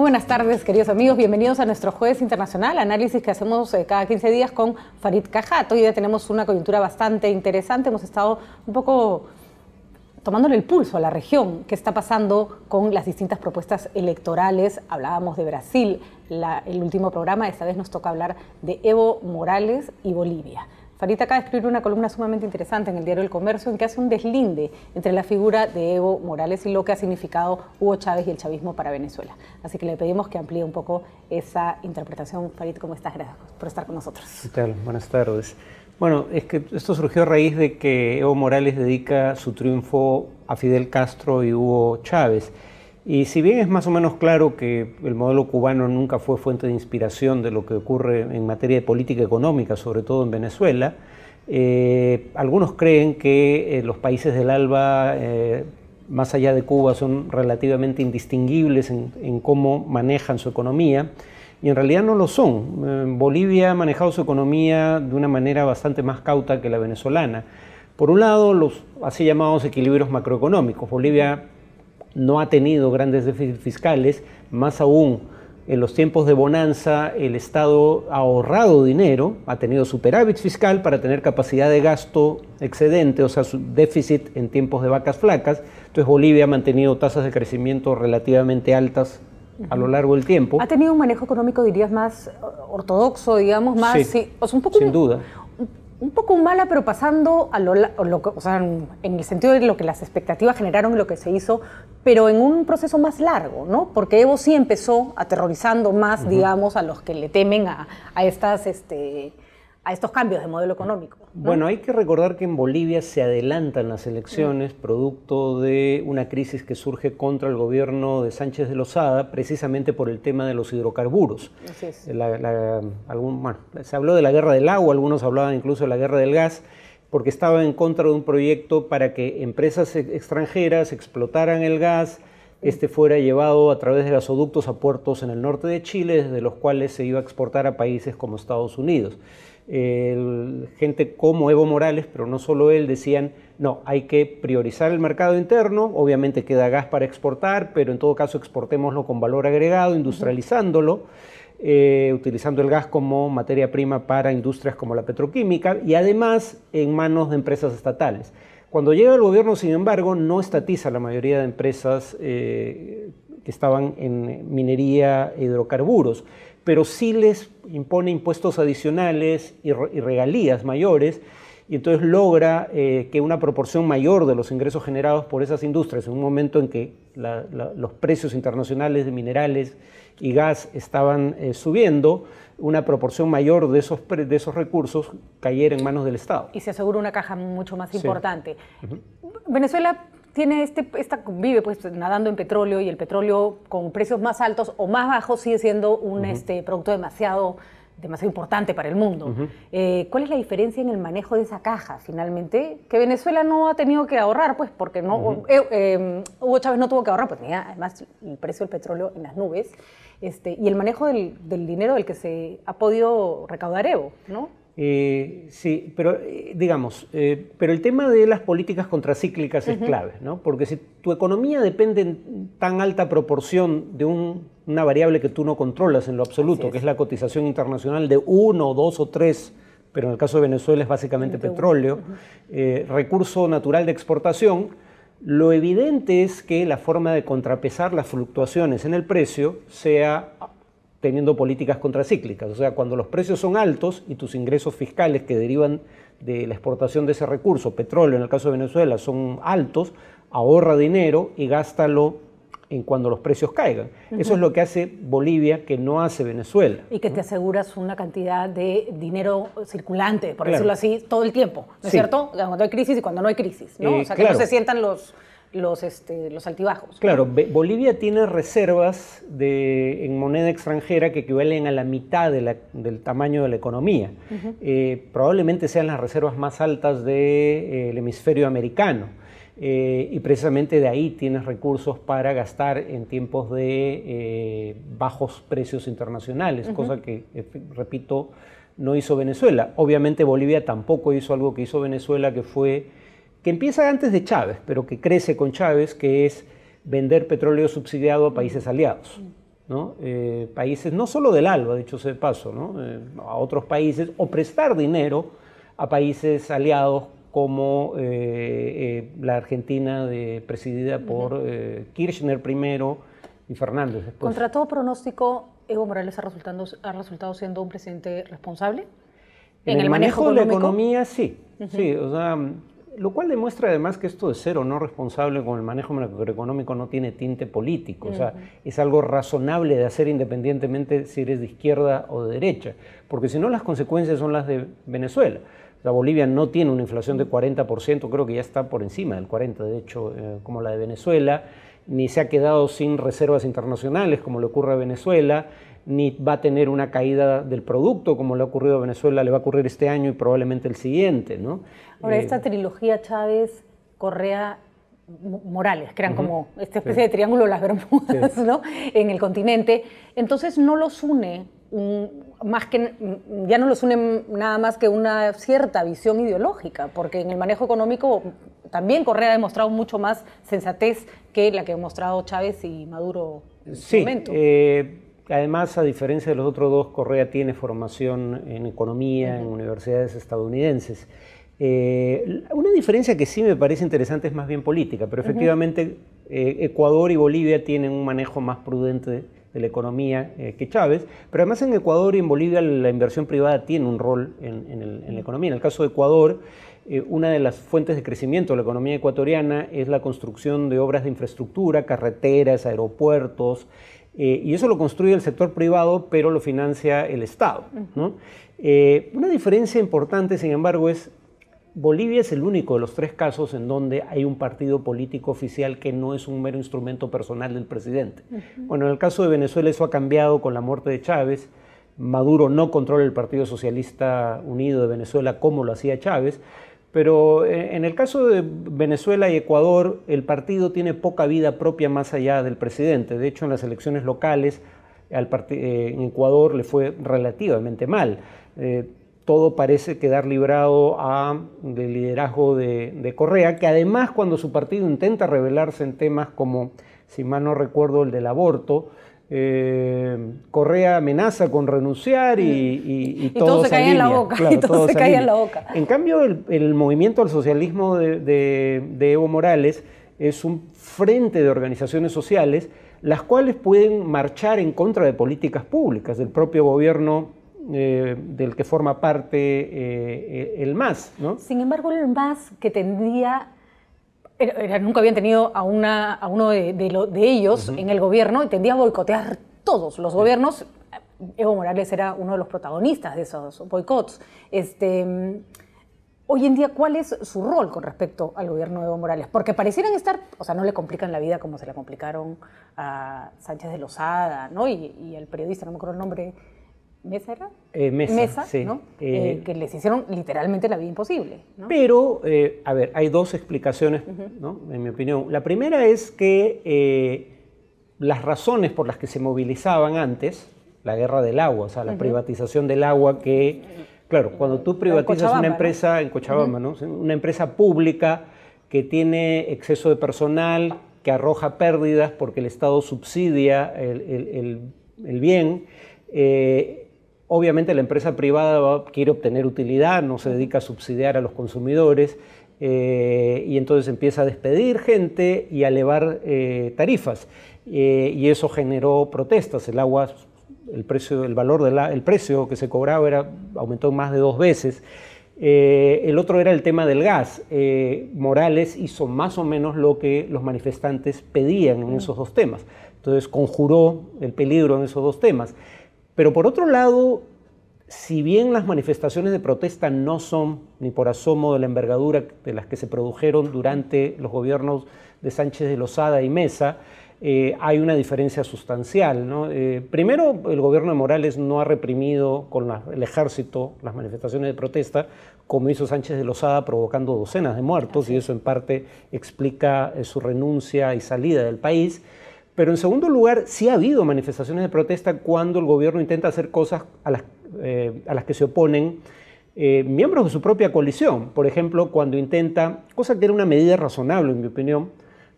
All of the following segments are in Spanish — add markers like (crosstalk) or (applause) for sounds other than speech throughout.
Buenas tardes, queridos amigos. Bienvenidos a nuestro Jueves Internacional, análisis que hacemos eh, cada 15 días con Farid Cajato. Hoy ya tenemos una coyuntura bastante interesante. Hemos estado un poco tomándole el pulso a la región, qué está pasando con las distintas propuestas electorales. Hablábamos de Brasil, el último programa, esta vez nos toca hablar de Evo Morales y Bolivia. Farita acaba de escribir una columna sumamente interesante en el diario El Comercio en que hace un deslinde entre la figura de Evo Morales y lo que ha significado Hugo Chávez y el chavismo para Venezuela. Así que le pedimos que amplíe un poco esa interpretación. Farit. ¿cómo estás? Gracias por estar con nosotros. Buenas tardes. Bueno, es que esto surgió a raíz de que Evo Morales dedica su triunfo a Fidel Castro y Hugo Chávez. Y si bien es más o menos claro que el modelo cubano nunca fue fuente de inspiración de lo que ocurre en materia de política económica, sobre todo en Venezuela, eh, algunos creen que eh, los países del ALBA, eh, más allá de Cuba, son relativamente indistinguibles en, en, cómo manejan su economía. Y en realidad no lo son. Bolivia ha manejado su economía de una manera bastante más cauta que la venezolana. Por un lado, los así llamados equilibrios macroeconómicos. Bolivia no ha tenido grandes déficits fiscales, más aún en los tiempos de bonanza el Estado ha ahorrado dinero, ha tenido superávit fiscal para tener capacidad de gasto excedente, o sea, su déficit en tiempos de vacas flacas. Entonces Bolivia ha mantenido tasas de crecimiento relativamente altas a lo largo del tiempo. Ha tenido un manejo económico, dirías, más ortodoxo, digamos, más... Sí, un poco, sin duda un poco mala, pero pasando a lo, o sea, en, el sentido de lo que las expectativas generaron y lo que se hizo, pero en un proceso más largo, ¿no? Porque Evo sí empezó aterrorizando más, digamos, a los que le temen a, a estas, este, a estos cambios de modelo económico. Bueno, hay que recordar que en Bolivia se adelantan las elecciones mm. producto de una crisis que surge contra el gobierno de Sánchez de Lozada, precisamente por el tema de los hidrocarburos. se habló de la guerra del agua, algunos hablaban incluso de la guerra del gas porque estaba en contra de un proyecto para que empresas e, extranjeras explotaran el gas, este fuera llevado a través de gasoductos a puertos en el norte de Chile, desde los cuales se iba a exportar a países como Estados Unidos gente como Evo Morales, pero no solo él, decían, no, hay que priorizar el mercado interno, obviamente queda gas para exportar, pero en todo caso exportémoslo con valor agregado, industrializándolo. Eh, utilizando el gas como materia prima para industrias como la petroquímica y además en manos de empresas estatales. Cuando llega el gobierno, sin embargo, no estatiza la mayoría de empresas eh, que estaban en minería e hidrocarburos pero sí les impone impuestos adicionales y, regalías mayores, y entonces logra eh, que una proporción mayor de los ingresos generados por esas industrias, en un momento en que los precios internacionales de minerales y gas estaban eh, subiendo, una proporción mayor de esos, de esos recursos cayera en manos del Estado. Y se asegura una caja mucho más importante. Venezuela tiene este, esta, vive pues nadando en petróleo y el petróleo con precios más altos o más bajos sigue siendo un este, producto demasiado demasiado importante para el mundo. Eh, ¿Cuál es la diferencia en el manejo de esa caja finalmente? Que Venezuela no ha tenido que ahorrar, pues porque no, eh, em, Hugo Chávez no tuvo que ahorrar, pues tenía además el precio del petróleo en las nubes. Este, y el manejo del, del, dinero del que se ha podido recaudar Evo, ¿no? Eh, sí, pero eh, digamos, eh, pero el tema de las políticas contracíclicas es clave, ¿no? Porque si tu economía depende en tan alta proporción de una variable que tú no controlas en lo absoluto, que es la cotización internacional de uno, dos o tres, pero en el caso de Venezuela es básicamente petróleo, recurso natural de exportación, lo evidente es que la forma de contrapesar las fluctuaciones en el precio sea teniendo políticas contracíclicas. O sea, cuando los precios son altos y tus ingresos fiscales que derivan de la exportación de ese recurso, petróleo en el caso de Venezuela, son altos, ahorra dinero y gástalo en cuando los precios caigan. Eso es lo que hace Bolivia que no hace Venezuela. Y que te aseguras una cantidad de dinero circulante, por decirlo así, todo el tiempo, ¿no es cierto? Cuando hay crisis y cuando no hay crisis, ¿no? Eh, o sea, que no se sientan los los, este, los altibajos. Claro, Bolivia tiene reservas de, en moneda extranjera que equivalen a la mitad del tamaño de la economía. Eh, probablemente sean las reservas más altas del eh, hemisferio americano. Eh, y precisamente de ahí tienes recursos para gastar en tiempos de bajos precios internacionales, cosa que, repito, no hizo Venezuela. Obviamente Bolivia tampoco hizo algo que hizo Venezuela, que fue que empieza antes de Chávez, pero que crece con Chávez, que es vender petróleo subsidiado a países aliados. ¿no? Eh, países no solo del ALBA, dicho hecho de paso, ¿no? Eh, a otros países, o prestar dinero a países aliados como eh, la Argentina de, presidida por Kirchner primero y Fernández después. Contra todo pronóstico, Evo Morales ha resultado, ha resultado siendo un presidente responsable. En, el manejo, de la economía, sí. sí o sea, lo cual demuestra además que esto de ser o no responsable con el manejo macroeconómico no tiene tinte político, o sea, es algo razonable de hacer independientemente si eres de izquierda o de derecha, porque si no las consecuencias son las de Venezuela. La Bolivia no tiene una inflación de 40%, creo que ya está por encima del 40%, de hecho, eh, como la de Venezuela, ni se ha quedado sin reservas internacionales, como le ocurre a Venezuela, ni va a tener una caída del producto como le ha ocurrido a Venezuela, le va a ocurrir este año y probablemente el siguiente. ¿no? Ahora, eh, esta trilogía Chávez, Correa, Morales, que eran como esta especie de triángulo de las Bermudas ¿no? en el continente, entonces no los une. más que ya no los une nada más que una cierta visión ideológica, porque en el manejo económico también Correa ha demostrado mucho más sensatez que la que ha mostrado Chávez y Maduro en su momento. Eh, Además, a diferencia de los otros dos, Correa tiene formación en economía en universidades estadounidenses. Eh, una diferencia que sí me parece interesante es más bien política, pero efectivamente eh, Ecuador y Bolivia tienen un manejo más prudente de la economía eh, que Chávez, pero además en Ecuador y en Bolivia la inversión privada tiene un rol en, la economía. En el caso de Ecuador, una de las fuentes de crecimiento de la economía ecuatoriana es la construcción de obras de infraestructura, carreteras, aeropuertos, eh, y eso lo construye el sector privado, pero lo financia el Estado. Eh, una diferencia importante, sin embargo, es Bolivia es el único de los tres casos en donde hay un partido político oficial que no es un mero instrumento personal del presidente. Bueno, en el caso de Venezuela eso ha cambiado con la muerte de Chávez. Maduro no controla el Partido Socialista Unido de Venezuela como lo hacía Chávez, pero eh, en el caso de Venezuela y Ecuador, el partido tiene poca vida propia más allá del presidente. De hecho, en las elecciones locales, eh, en Ecuador le fue relativamente mal. Eh, todo parece quedar librado del liderazgo de, de, Correa, que además cuando su partido intenta rebelarse en temas como, si mal no recuerdo, el del aborto, eh, Correa amenaza con renunciar y, todo, se, caía en, la boca, en cambio, el, movimiento al socialismo de, Evo Morales es un frente de organizaciones sociales las cuales pueden marchar en contra de políticas públicas del propio gobierno eh, del que forma parte eh, el MAS. Sin embargo, el MAS que tendría nunca habían tenido a, uno de, ellos en el gobierno y tendían a boicotear todos los gobiernos. Evo Morales era uno de los protagonistas de esos boicots. Este, hoy en día, ¿cuál es su rol con respecto al gobierno de Evo Morales? Porque parecieran estar, o sea, no le complican la vida como se la complicaron a Sánchez de Lozada, ¿no? Y, y al periodista, no me acuerdo el nombre, eh, ¿Mesa mesa, eh, eh, que les hicieron literalmente la vida imposible. Pero, a ver, hay dos explicaciones, ¿no? en mi opinión. La primera es que las razones por las que se movilizaban antes, la guerra del agua, o sea, la privatización del agua que... Claro, cuando tú privatizas una empresa en Cochabamba, no una empresa pública que tiene exceso de personal, que arroja pérdidas porque el Estado subsidia el, bien, Obviamente la empresa privada quiere obtener utilidad, no se dedica a subsidiar a los consumidores eh, y entonces empieza a despedir gente y a elevar eh, tarifas. Eh, y eso generó protestas. El agua, el precio, el valor del el precio que se cobraba aumentó más de dos veces. el otro era el tema del gas. Morales hizo más o menos lo que los manifestantes pedían en esos dos temas. Entonces conjuró el peligro en esos dos temas. Pero por otro lado, si bien las manifestaciones de protesta no son ni por asomo de la envergadura de las que se produjeron durante los gobiernos de Sánchez de Lozada y Mesa, eh, hay una diferencia sustancial. Eh, primero, el gobierno de Morales no ha reprimido con el ejército las manifestaciones de protesta, como hizo Sánchez de Lozada, provocando docenas de muertos, y eso en parte explica eh, su renuncia y salida del país. Pero en segundo lugar, sí ha habido manifestaciones de protesta cuando el gobierno intenta hacer cosas a las, eh, que se oponen eh, miembros de su propia coalición. Por ejemplo, cuando intenta, cosa que era una medida razonable en mi opinión,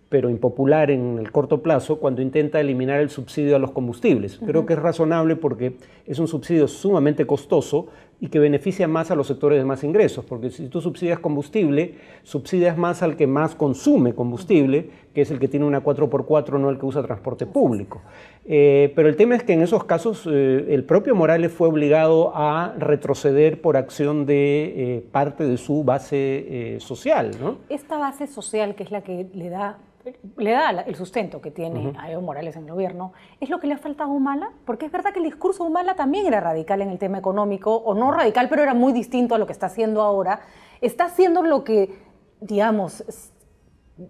pero impopular en el corto plazo, cuando intenta eliminar el subsidio a los combustibles. Creo que es razonable porque es un subsidio sumamente costoso, y que beneficia más a los sectores de más ingresos, porque si tú subsidias combustible, subsidias más al que más consume combustible, que es el que tiene una 4x4, no el que usa transporte público. Eh, pero el tema es que en esos casos eh, el propio Morales fue obligado a retroceder por acción de eh, parte de su base social. Esta base social, que es la que le da le da el sustento que tiene a Evo Morales en el gobierno, es lo que le ha faltado a Humala, porque es verdad que el discurso de Humala también era radical en el tema económico o no radical, pero era muy distinto a lo que está haciendo ahora, está haciendo lo que, digamos,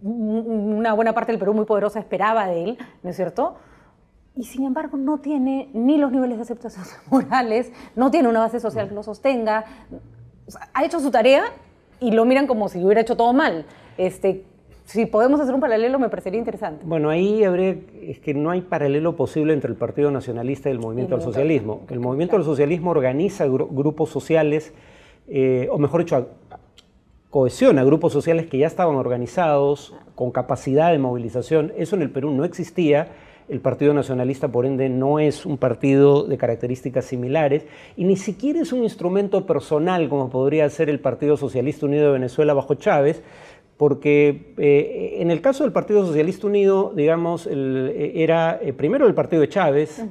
una buena parte del Perú muy poderosa esperaba de él, ¿no es cierto? Y sin embargo no tiene ni los niveles de aceptación (laughs) morales, no tiene una base social que lo sostenga, ha hecho su tarea y lo miran como si hubiera hecho todo mal. Este, si podemos hacer un paralelo, me parecería interesante. Bueno, ahí habría, es que no hay paralelo posible entre el Partido Nacionalista y el Movimiento del Socialismo. El Movimiento del Socialismo organiza grupos sociales, eh, o mejor dicho, cohesiona grupos sociales que ya estaban organizados, ah. con capacidad de movilización. Eso en el Perú no existía. El Partido Nacionalista, por ende, no es un partido de características similares y ni siquiera es un instrumento personal como podría ser el Partido Socialista Unido de Venezuela bajo Chávez, porque eh, en el caso del Partido Socialista Unido, digamos, eh, era eh, primero el partido de Chávez,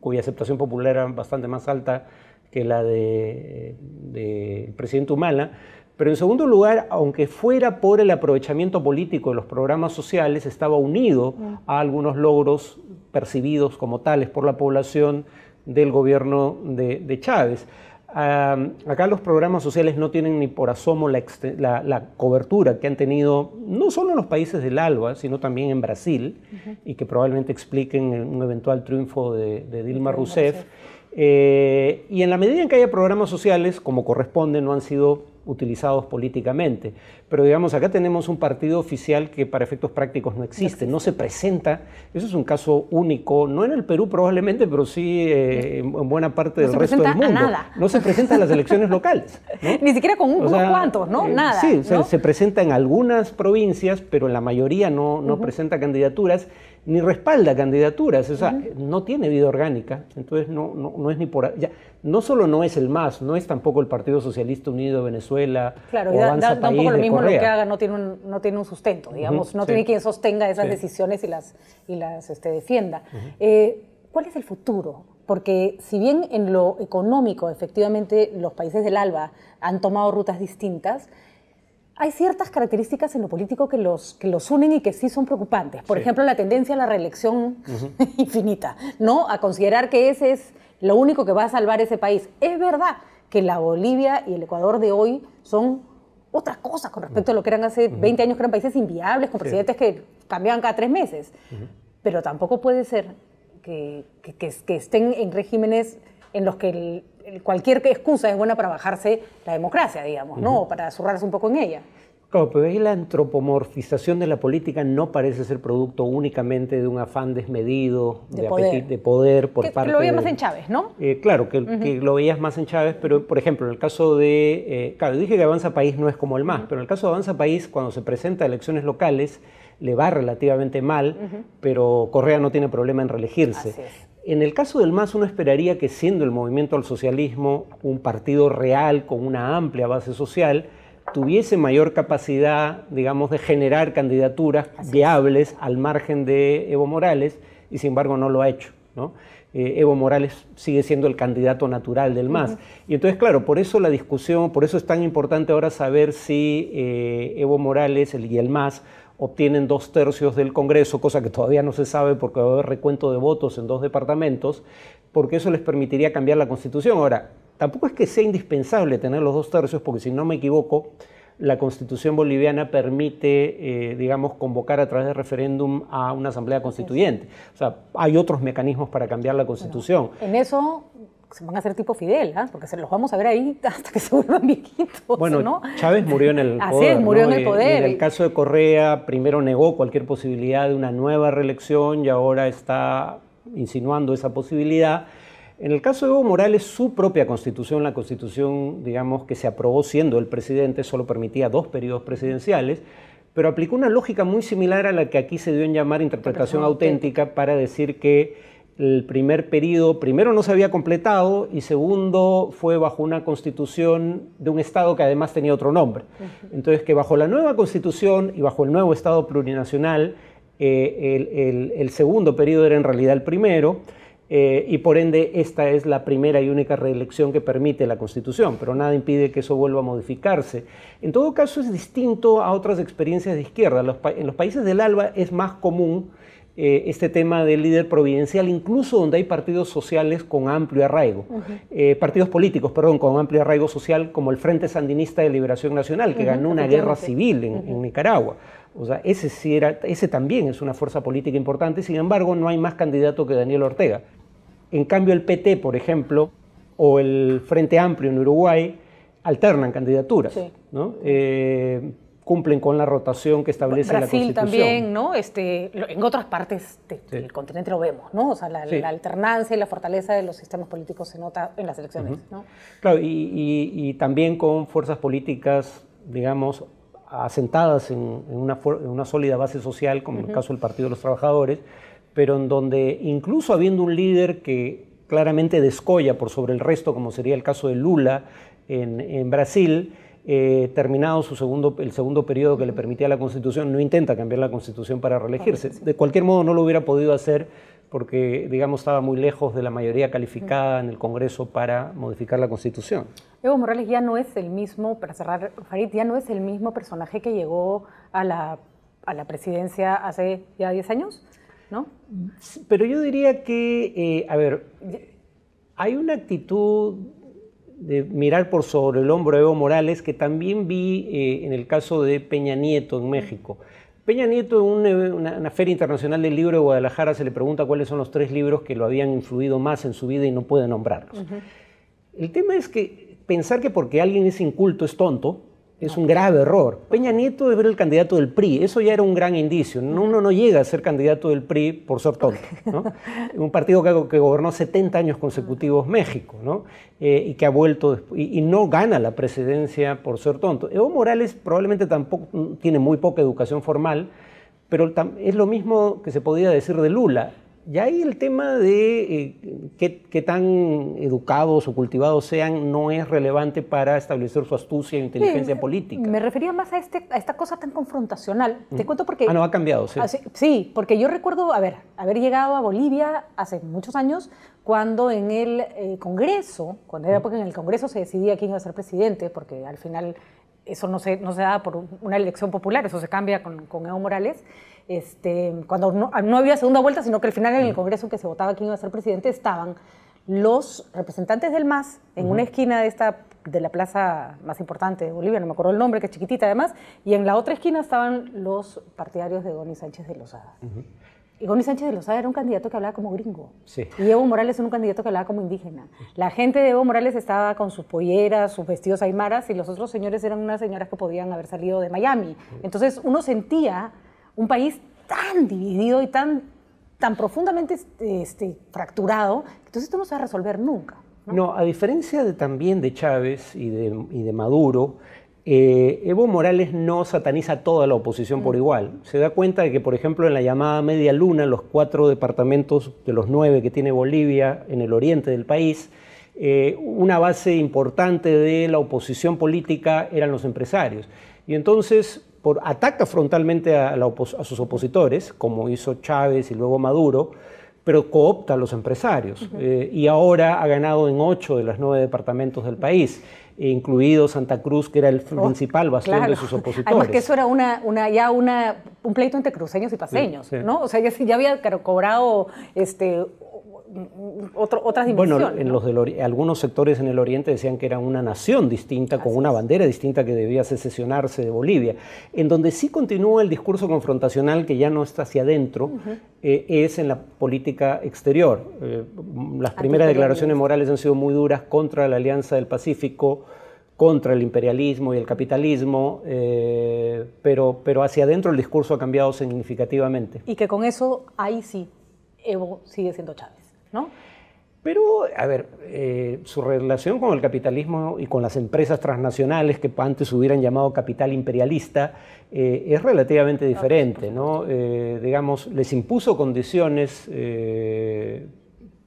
cuya aceptación popular era bastante más alta que la del presidente Humala, pero en segundo lugar, aunque fuera por el aprovechamiento político de los programas sociales, estaba unido a algunos logros percibidos como tales por la población del gobierno de Chávez acá los programas sociales no tienen ni por asomo la, cobertura que han tenido no solo en los países del ALBA, sino también en Brasil, y que probablemente expliquen un eventual triunfo de, Dilma Rousseff. Eh, y en la medida en que haya programas sociales, como corresponde, no han sido utilizados políticamente. Pero digamos, acá tenemos un partido oficial que para efectos prácticos no existe, no, se presenta. Eso es un caso único, no en el Perú probablemente, pero sí eh, en buena parte del resto del mundo. No se presenta en las elecciones locales. (laughs) Ni siquiera con unos cuantos, ¿no? Eh, nada. Sí, se presenta en algunas provincias, pero en la mayoría no, no presenta candidaturas ni respalda candidaturas, o sea, no tiene vida orgánica, entonces no, no, es ni por... Ya, no solo no es el MAS, no es tampoco el Partido Socialista Unido de Venezuela. Claro, o da, lo mismo lo que haga, no tiene un, no tiene un sustento, digamos, no tiene quien sostenga esas decisiones y las, y las este, defienda. Eh, ¿Cuál es el futuro? Porque si bien en lo económico, efectivamente, los países del ALBA han tomado rutas distintas, hay ciertas características en lo político que los, que los unen y que sí son preocupantes. Por ejemplo, la tendencia a la reelección (laughs) infinita, ¿no? A considerar que ese es lo único que va a salvar ese país. Es verdad que la Bolivia y el Ecuador de hoy son otras cosas con respecto a lo que eran hace 20 años, que eran países inviables, con presidentes que cambiaban cada tres meses. Pero tampoco puede ser que, que estén en regímenes en los que el, cualquier excusa es buena para bajarse la democracia, digamos, ¿no? Para zurrarse un poco en ella. pero ahí la antropomorfización de la política no parece ser producto únicamente de un afán desmedido, de, poder. de poder. por que, parte. Que lo veías más en Chávez, ¿no? Eh, claro, que, lo veías más en Chávez, pero por ejemplo, en el caso de. Eh, claro, dije que Avanza País no es como el más, pero en el caso de Avanza País, cuando se presenta a elecciones locales, le va relativamente mal, pero Correa no tiene problema en reelegirse. En el caso del MAS uno esperaría que siendo el movimiento al socialismo un partido real con una amplia base social, tuviese mayor capacidad, digamos, de generar candidaturas viables al margen de Evo Morales y sin embargo no lo ha hecho. Eh, Evo Morales sigue siendo el candidato natural del MAS. Y entonces, claro, por eso la discusión, por eso es tan importante ahora saber si eh, Evo Morales el y el MAS obtienen dos tercios del Congreso, cosa que todavía no se sabe porque va a haber recuento de votos en dos departamentos, porque eso les permitiría cambiar la Constitución. Ahora, tampoco es que sea indispensable tener los dos tercios, porque si no me equivoco, la Constitución boliviana permite, eh, digamos, convocar a través de referéndum a una asamblea constituyente. O sea, hay otros mecanismos para cambiar la Constitución. en eso se van a hacer tipo Fidel, ¿ah? porque se los vamos a ver ahí (laughs) hasta que se vuelvan viejitos. Bueno, ¿no? Chávez murió en el poder. (laughs) Así es, murió en el poder. en el caso de Correa, primero negó cualquier posibilidad de una nueva reelección y ahora está insinuando esa posibilidad. En el caso de Evo Morales, su propia constitución, la constitución, digamos, que se aprobó siendo el presidente, solo permitía dos periodos presidenciales, pero aplicó una lógica muy similar a la que aquí se dio en llamar interpretación auténtica para decir que el primer periodo, primero, no se había completado y segundo, fue bajo una constitución de un Estado que además tenía otro nombre. Entonces, que bajo la nueva constitución y bajo el nuevo Estado plurinacional, eh, el, segundo periodo era en realidad el primero. Eh, y por ende, esta es la primera y única reelección que permite la Constitución, pero nada impide que eso vuelva a modificarse. En todo caso, es distinto a otras experiencias de izquierda. en los países del ALBA es más común eh, este tema del líder providencial, incluso donde hay partidos sociales con amplio arraigo, eh, partidos políticos, perdón, con amplio arraigo social, como el Frente Sandinista de Liberación Nacional, que ganó una guerra civil en, Nicaragua. O sea, ese, sí era, ese también es una fuerza política importante, sin embargo, no hay más candidato que Daniel Ortega. En cambio, el PT, por ejemplo, o el Frente Amplio en Uruguay, alternan candidaturas. Sí. Eh, cumplen con la rotación que establece la Constitución. Brasil también, ¿no? Este, en otras partes del continente lo vemos, ¿no? O sea, la, alternancia y la fortaleza de los sistemas políticos se nota en las elecciones, ¿no? Claro, y, también con fuerzas políticas, digamos, asentadas en, una, sólida base social, como el caso del Partido de los Trabajadores, pero en donde incluso habiendo un líder que claramente descolla por sobre el resto, como sería el caso de Lula en, en Brasil, eh, terminado su segundo, el segundo periodo que le permitía la Constitución, no intenta cambiar la Constitución para reelegirse. De cualquier modo, no lo hubiera podido hacer porque, digamos, estaba muy lejos de la mayoría calificada en el Congreso para modificar la Constitución. Evo Morales ya no es el mismo, para cerrar, Farid, ya no es el mismo personaje que llegó a la, presidencia hace ya 10 años, ¿no? Pero yo diría que, eh, a ver, hay una actitud de mirar por sobre el hombro Evo Morales, que también vi eh, en el caso de Peña Nieto en México. Peña Nieto en eh, una, Feria Internacional del Libro de Guadalajara se le pregunta cuáles son los tres libros que lo habían influido más en su vida y no puede nombrarlos. El tema es que pensar que porque alguien es inculto es tonto, es un grave error. Peña Nieto ser el candidato del PRI, eso ya era un gran indicio. Uno no llega a ser candidato del PRI por ser tonto. ¿no? (laughs) un partido que, gobernó 70 años consecutivos ah. México eh, y que ha vuelto y, y, no gana la presidencia por ser tonto. Evo Morales probablemente tampoco mm, tiene muy poca educación formal, pero es lo mismo que se podía decir de Lula. Ya ahí el tema de eh, qué, tan educados o cultivados sean no es relevante para establecer su astucia e inteligencia política. Me refería más a, este, a esta cosa tan confrontacional. Te cuento porque... Ah, no, ha cambiado, ah, sí. sí, porque yo recuerdo, a ver, haber llegado a Bolivia hace muchos años cuando en el eh, Congreso, cuando era porque en el Congreso se decidía quién iba a ser presidente, porque al final eso no se, no se da por una elección popular, eso se cambia con, Evo Morales, este, cuando ah, no, había segunda vuelta, sino que al final en el mm. Congreso que se votaba quién iba a ser presidente, estaban los representantes del MAS en una esquina de esta de la plaza más importante de Bolivia, no me acuerdo el nombre, que es chiquitita además, y en la otra esquina estaban los partidarios de Donny Sánchez de Lozada. Y Goni Sánchez de Lozada era un candidato que hablaba como gringo. Y Evo Morales era un candidato que hablaba como indígena. La gente de Evo Morales estaba con sus polleras, sus vestidos aymaras, y los otros señores eran unas señoras que podían haber salido de Miami. Entonces uno sentía un país tan dividido y tan, tan profundamente este, fracturado, entonces esto no se va a resolver nunca. No, a diferencia también de Chávez y de Maduro, eh, Evo Morales no sataniza a toda la oposición por mm. igual. Se da cuenta de que, por ejemplo, en la llamada Media Luna, los cuatro departamentos de los nueve que tiene Bolivia en el oriente del país, eh, una base importante de la oposición política eran los empresarios. Y entonces por, ataca frontalmente a, sus opositores, como hizo Chávez y luego Maduro, pero coopta a los empresarios. Eh, y ahora ha ganado en ocho de los nueve departamentos del país incluido Santa Cruz, que era el oh, principal bastión de sus opositores. Además que eso era una, una, ya una, un pleito entre cruceños y paseños, ¿no? O sea, ya, ya había cobrado este, otras dimensiones. Bueno, en los algunos sectores en el Oriente decían que era una nación distinta, con una bandera distinta que debía secesionarse de Bolivia. En donde sí continúa el discurso confrontacional que ya no está hacia adentro, eh, es en la política exterior. Eh, las primeras declaraciones morales han sido muy duras contra la Alianza del Pacífico contra el imperialismo y el capitalismo, eh, pero, pero hacia adentro el discurso ha cambiado significativamente. Y que con eso ahí sí Evo sigue siendo Chávez. ¿no? Pero, a ver, eh, su relación con el capitalismo y con las empresas transnacionales que antes hubieran llamado capital imperialista eh, es relativamente diferente, ¿no? Eh, digamos, les impuso condiciones,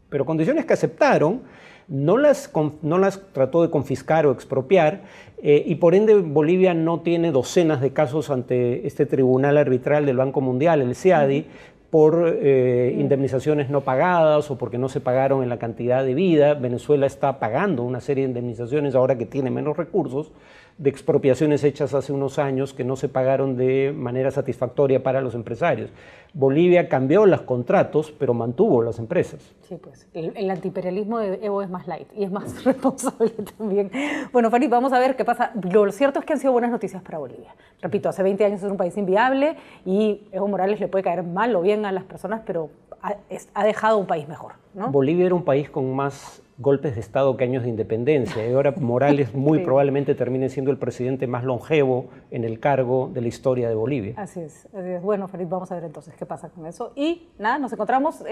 pero condiciones que aceptaron, no las, las trató de confiscar o expropiar, y por ende Bolivia no tiene docenas de casos ante este tribunal arbitral del Banco Mundial, el CIADI, por eh, indemnizaciones no pagadas o porque no se pagaron en la cantidad de vida. Venezuela está pagando una serie de indemnizaciones ahora que tiene menos recursos de expropiaciones hechas hace unos años que no se pagaron de manera satisfactoria para los empresarios. Bolivia cambió los contratos, pero mantuvo las empresas. Sí, pues el, el antiimperialismo de Evo es más light y es más (laughs) responsable también. Bueno, Fanny, vamos a ver qué pasa. Lo cierto es que han sido buenas noticias para Bolivia. Repito, hace 20 años es un país inviable y Evo Morales le puede caer mal o bien a las personas, pero ha, dejado un país mejor. Bolivia era un país con más golpes de Estado que años de independencia. Y ahora Morales (laughs) muy probablemente termine siendo el presidente más longevo en el cargo de la historia de Bolivia. Así es, Bueno, Farid, vamos a ver entonces qué pasa con eso. Y nada, nos encontramos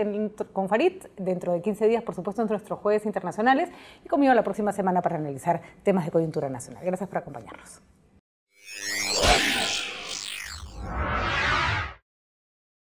con Farid dentro de 15 días, por supuesto, en nuestros jueves internacionales y conmigo la próxima semana para analizar temas de coyuntura nacional. Gracias por acompañarnos.